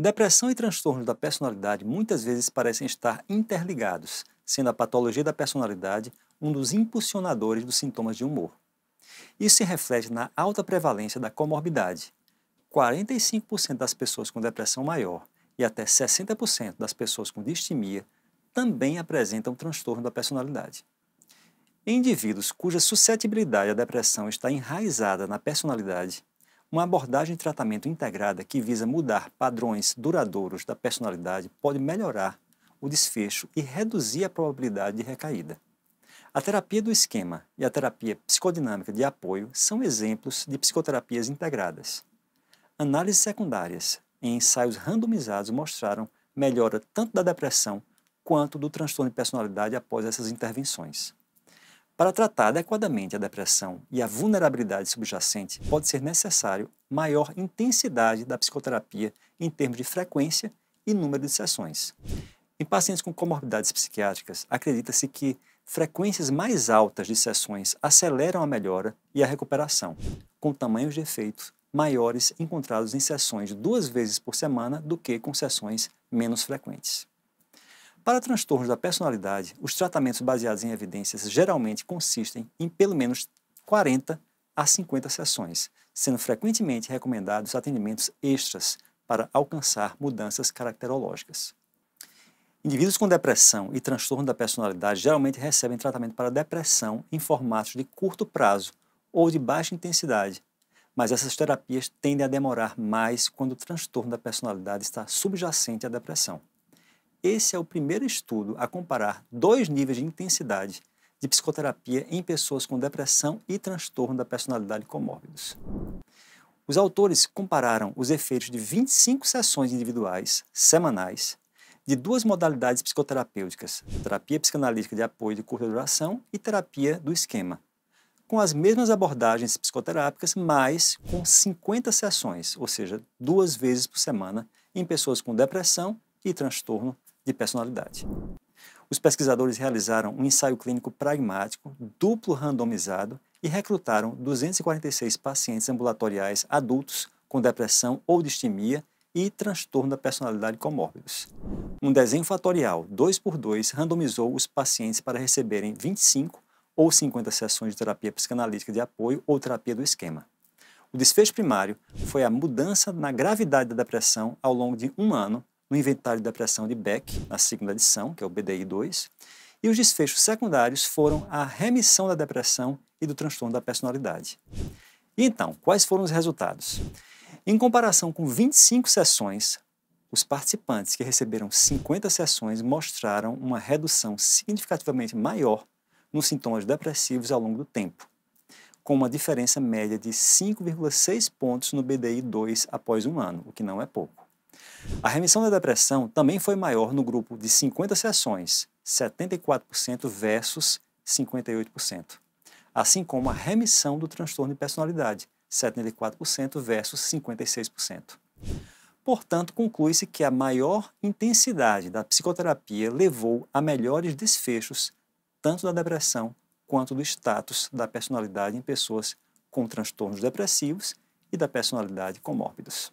Depressão e transtornos da personalidade muitas vezes parecem estar interligados, sendo a patologia da personalidade um dos impulsionadores dos sintomas de humor. Isso se reflete na alta prevalência da comorbidade. 45% das pessoas com depressão maior e até 60% das pessoas com distimia também apresentam transtorno da personalidade. indivíduos cuja suscetibilidade à depressão está enraizada na personalidade, uma abordagem de tratamento integrada que visa mudar padrões duradouros da personalidade pode melhorar o desfecho e reduzir a probabilidade de recaída. A terapia do esquema e a terapia psicodinâmica de apoio são exemplos de psicoterapias integradas. Análises secundárias em ensaios randomizados mostraram melhora tanto da depressão quanto do transtorno de personalidade após essas intervenções. Para tratar adequadamente a depressão e a vulnerabilidade subjacente, pode ser necessário maior intensidade da psicoterapia em termos de frequência e número de sessões. Em pacientes com comorbidades psiquiátricas, acredita-se que frequências mais altas de sessões aceleram a melhora e a recuperação, com tamanhos de efeito maiores encontrados em sessões duas vezes por semana do que com sessões menos frequentes. Para transtornos da personalidade, os tratamentos baseados em evidências geralmente consistem em pelo menos 40 a 50 sessões, sendo frequentemente recomendados atendimentos extras para alcançar mudanças caracterológicas. Indivíduos com depressão e transtorno da personalidade geralmente recebem tratamento para depressão em formatos de curto prazo ou de baixa intensidade, mas essas terapias tendem a demorar mais quando o transtorno da personalidade está subjacente à depressão. Esse é o primeiro estudo a comparar dois níveis de intensidade de psicoterapia em pessoas com depressão e transtorno da personalidade comórbidos. Os autores compararam os efeitos de 25 sessões individuais, semanais, de duas modalidades psicoterapêuticas, terapia psicanalítica de apoio de curta duração e terapia do esquema, com as mesmas abordagens psicoterápicas, mas com 50 sessões, ou seja, duas vezes por semana, em pessoas com depressão e transtorno de personalidade. Os pesquisadores realizaram um ensaio clínico pragmático, duplo randomizado, e recrutaram 246 pacientes ambulatoriais adultos com depressão ou distimia e transtorno da personalidade comórbidos. Um desenho fatorial 2 por 2 randomizou os pacientes para receberem 25 ou 50 sessões de terapia psicanalítica de apoio ou terapia do esquema. O desfecho primário foi a mudança na gravidade da depressão ao longo de um ano no Inventário da Pressão de Beck, na segunda edição, que é o BDI 2, e os desfechos secundários foram a remissão da depressão e do transtorno da personalidade. E então, quais foram os resultados? Em comparação com 25 sessões, os participantes que receberam 50 sessões mostraram uma redução significativamente maior nos sintomas depressivos ao longo do tempo, com uma diferença média de 5,6 pontos no BDI 2 após um ano, o que não é pouco. A remissão da depressão também foi maior no grupo de 50 sessões, 74% versus 58%, assim como a remissão do transtorno de personalidade, 74% versus 56%. Portanto, conclui-se que a maior intensidade da psicoterapia levou a melhores desfechos, tanto da depressão quanto do status da personalidade em pessoas com transtornos depressivos e da personalidade com mórbidos.